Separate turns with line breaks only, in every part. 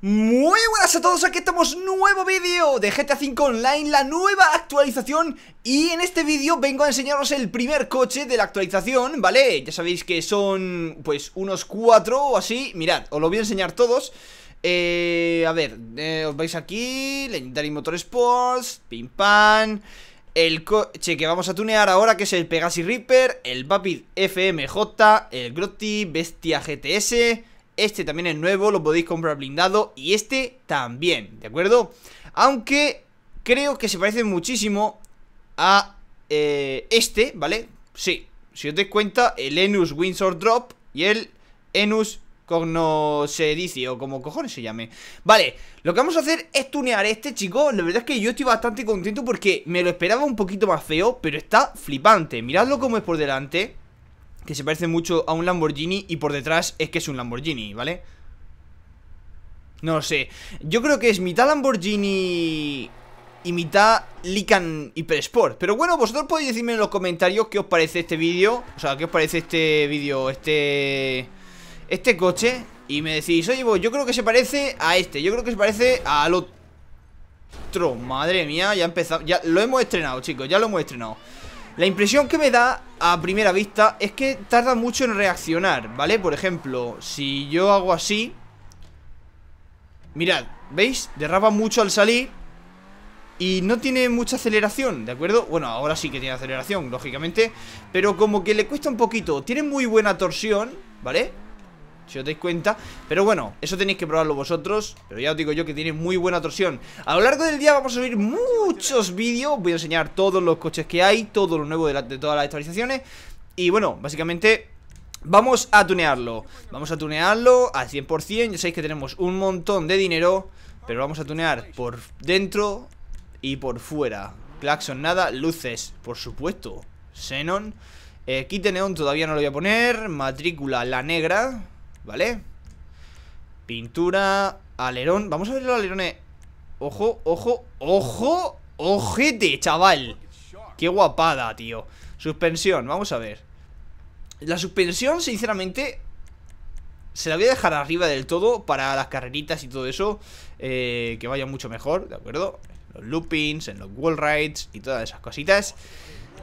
Muy buenas a todos, aquí estamos, nuevo vídeo de GTA V Online, la nueva actualización Y en este vídeo vengo a enseñaros el primer coche de la actualización, ¿vale? Ya sabéis que son, pues, unos cuatro o así, mirad, os lo voy a enseñar todos eh, a ver, eh, os vais aquí, Legendary Motor Sports, Pim Pan el coche que vamos a tunear ahora, que es el Pegasi Reaper, el Vapid FMJ, el Grotti, Bestia GTS, este también es nuevo, lo podéis comprar blindado y este también, ¿de acuerdo? Aunque creo que se parece muchísimo a eh, este, ¿vale? Sí, si os dais cuenta, el Enus Windsor Drop y el Enus Cognosedicio, o como cojones se llame Vale, lo que vamos a hacer es tunear este, chicos La verdad es que yo estoy bastante contento porque me lo esperaba un poquito más feo Pero está flipante, miradlo como es por delante que se parece mucho a un Lamborghini y por detrás es que es un Lamborghini, ¿vale? No lo sé. Yo creo que es mitad Lamborghini y mitad Lican Sport, Pero bueno, vosotros podéis decirme en los comentarios qué os parece este vídeo. O sea, qué os parece este vídeo, este... Este coche. Y me decís, oye, vos, pues yo creo que se parece a este. Yo creo que se parece al otro. Madre mía, ya empezamos. Ya lo hemos estrenado, chicos. Ya lo hemos estrenado. La impresión que me da a primera vista es que tarda mucho en reaccionar, ¿vale? Por ejemplo, si yo hago así... Mirad, ¿veis? Derraba mucho al salir y no tiene mucha aceleración, ¿de acuerdo? Bueno, ahora sí que tiene aceleración, lógicamente Pero como que le cuesta un poquito Tiene muy buena torsión, ¿vale? si os dais cuenta Pero bueno, eso tenéis que probarlo vosotros Pero ya os digo yo que tiene muy buena torsión A lo largo del día vamos a subir muchos vídeos Voy a enseñar todos los coches que hay Todo lo nuevo de, todas las actualizaciones Y bueno, básicamente Vamos a tunearlo Vamos a tunearlo al 100% Ya sabéis que tenemos un montón de dinero Pero vamos a tunear por dentro Y por fuera Claxon nada, luces, por supuesto Xenon eh, Quite neón todavía no lo voy a poner Matrícula la negra ¿vale? Pintura, alerón. Vamos a ver los alerones. Ojo, ojo, ojo. Ojete, chaval. Qué guapada, tío. Suspensión, vamos a ver. La suspensión, sinceramente, se la voy a dejar arriba del todo para las carreritas y todo eso. Eh, que vaya mucho mejor, ¿de acuerdo? Los loopings, en los wall rides y todas esas cositas.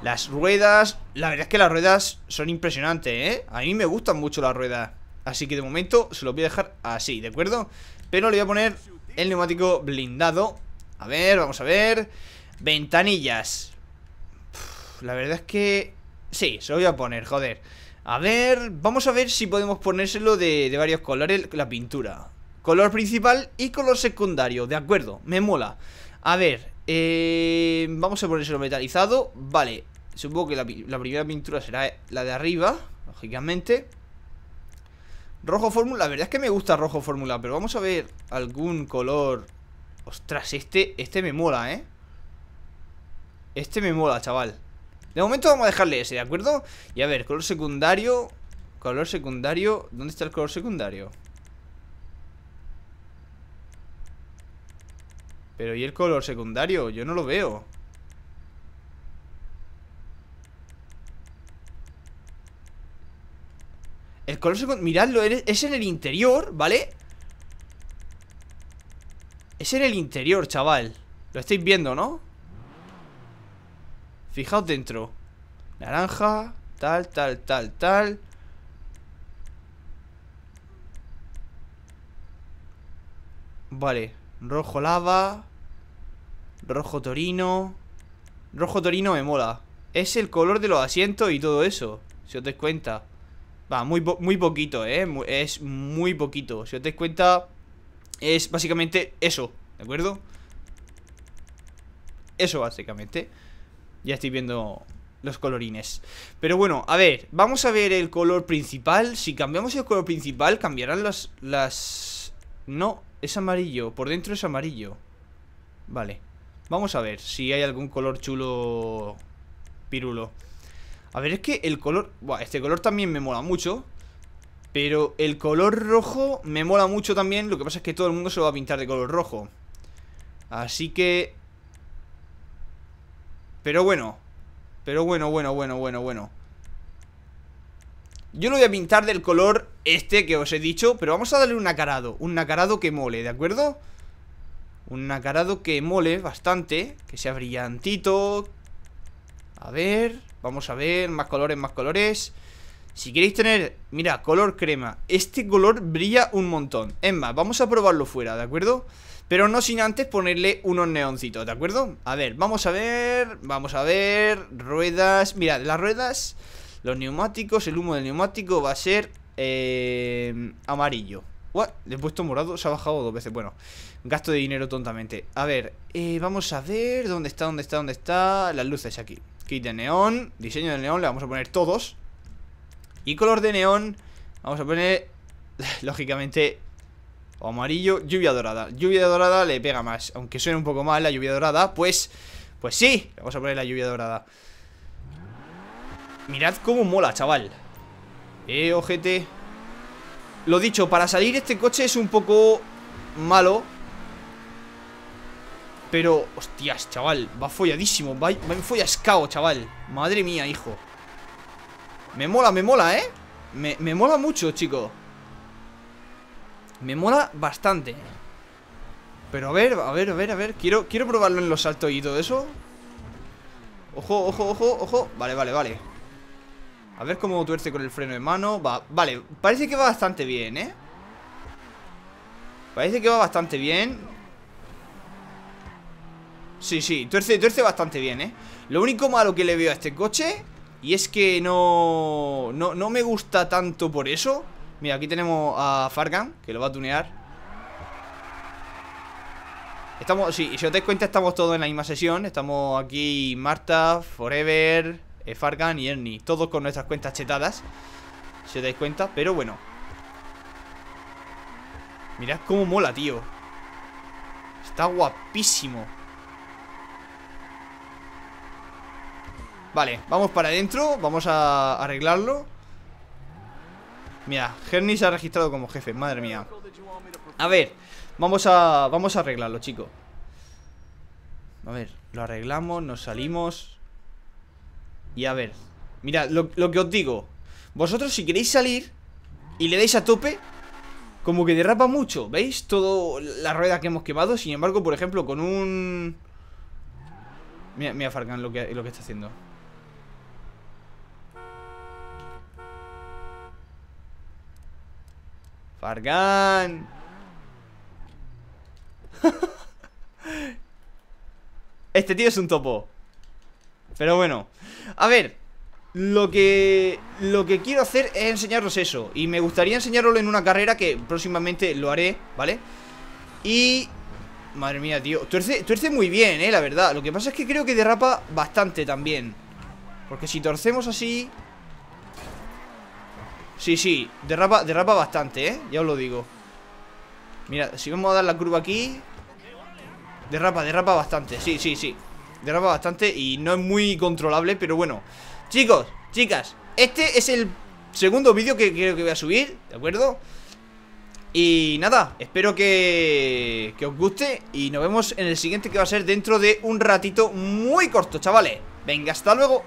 Las ruedas, la verdad es que las ruedas son impresionantes, ¿eh? A mí me gustan mucho las ruedas. Así que de momento se lo voy a dejar así, ¿de acuerdo? Pero le voy a poner el neumático blindado A ver, vamos a ver Ventanillas La verdad es que... Sí, se lo voy a poner, joder A ver, vamos a ver si podemos ponérselo de, varios colores La pintura Color principal y color secundario, de acuerdo, me mola A ver, eh, vamos a ponérselo metalizado Vale, supongo que la primera pintura será la de arriba Lógicamente Rojo fórmula, la verdad es que me gusta rojo fórmula Pero vamos a ver algún color Ostras, este, este me mola, ¿eh? Este me mola, chaval De momento vamos a dejarle ese, ¿de acuerdo? Y a ver, color secundario Color secundario, ¿dónde está el color secundario? Pero ¿y el color secundario? Yo no lo veo miradlo, es en el interior, ¿vale? Es en el interior, chaval Lo estáis viendo, ¿no? Fijaos dentro Naranja, tal, tal, tal, tal Vale, rojo lava Rojo torino Rojo torino me mola Es el color de los asientos y todo eso Si os dais cuenta Va, muy, muy poquito, ¿eh? Es muy poquito. Si os dais cuenta, es básicamente eso, ¿de acuerdo? Eso básicamente. Ya estoy viendo los colorines. Pero bueno, a ver, vamos a ver el color principal. Si cambiamos el color principal, cambiarán las... las... No, es amarillo. Por dentro es amarillo. Vale. Vamos a ver si hay algún color chulo pirulo. A ver, es que el color... Buah, este color también me mola mucho Pero el color rojo me mola mucho también Lo que pasa es que todo el mundo se lo va a pintar de color rojo Así que... Pero bueno Pero bueno, bueno, bueno, bueno, bueno Yo lo voy a pintar del color este que os he dicho Pero vamos a darle un nacarado Un nacarado que mole, ¿de acuerdo? Un nacarado que mole bastante Que sea brillantito A ver... Vamos a ver, más colores, más colores Si queréis tener, mira, color crema Este color brilla un montón Es más, vamos a probarlo fuera, ¿de acuerdo? Pero no sin antes ponerle unos neoncitos, ¿de acuerdo? A ver, vamos a ver, vamos a ver Ruedas, mirad, las ruedas Los neumáticos, el humo del neumático va a ser eh, amarillo What? Le he puesto morado, se ha bajado dos veces Bueno, gasto de dinero tontamente A ver, eh, vamos a ver ¿Dónde está, dónde está, dónde está? Las luces aquí Kit de neón, diseño de neón, le vamos a poner todos. Y color de neón, vamos a poner, lógicamente, amarillo, lluvia dorada. Lluvia dorada le pega más, aunque suene un poco mal la lluvia dorada, pues, pues sí, le vamos a poner la lluvia dorada. Mirad cómo mola, chaval. Eh, ojete. Lo dicho, para salir este coche es un poco malo, pero, hostias, chaval Va folladísimo, va, va follascao, chaval Madre mía, hijo Me mola, me mola, ¿eh? Me, mola mucho, chico Me mola bastante Pero a ver, a ver, a ver, a ver Quiero, quiero probarlo en los saltos y todo eso Ojo, ojo, ojo, ojo Vale, vale, vale A ver cómo tuerce con el freno de mano va, Vale, parece que va bastante bien, ¿eh? Parece que va bastante bien Sí, sí, tuerce, bastante bien, ¿eh? Lo único malo que le veo a este coche Y es que no, no, no me gusta tanto por eso Mira, aquí tenemos a Fargan Que lo va a tunear Estamos, sí, si os dais cuenta estamos todos en la misma sesión Estamos aquí Marta, Forever, eh, Fargan y Ernie Todos con nuestras cuentas chetadas Si os dais cuenta, pero bueno Mirad cómo mola, tío Está guapísimo Vale, vamos para adentro Vamos a arreglarlo Mira, Herni se ha registrado como jefe Madre mía A ver, vamos a, vamos a arreglarlo, chicos A ver, lo arreglamos, nos salimos Y a ver Mira, lo, que os digo Vosotros si queréis salir Y le dais a tope como que derrapa mucho, ¿veis? Todo la rueda que hemos quemado Sin embargo, por ejemplo, con un... Mira, mira Farkan lo lo que está haciendo Bargan. este tío es un topo. Pero bueno. A ver. Lo que, lo que quiero hacer es enseñaros eso. Y me gustaría enseñaroslo en una carrera que próximamente lo haré, ¿vale? Y... Madre mía, tío. Tuerce, tuerce muy bien, eh, la verdad. Lo que pasa es que creo que derrapa bastante también. Porque si torcemos así... Sí, sí, derrapa, derrapa bastante, ¿eh? Ya os lo digo Mira, si vamos a dar la curva aquí Derrapa, derrapa bastante Sí, sí, sí Derrapa bastante y no es muy controlable Pero bueno Chicos, chicas Este es el segundo vídeo que creo que voy a subir ¿De acuerdo? Y nada, espero que, que os guste Y nos vemos en el siguiente que va a ser dentro de un ratito muy corto, chavales Venga, hasta luego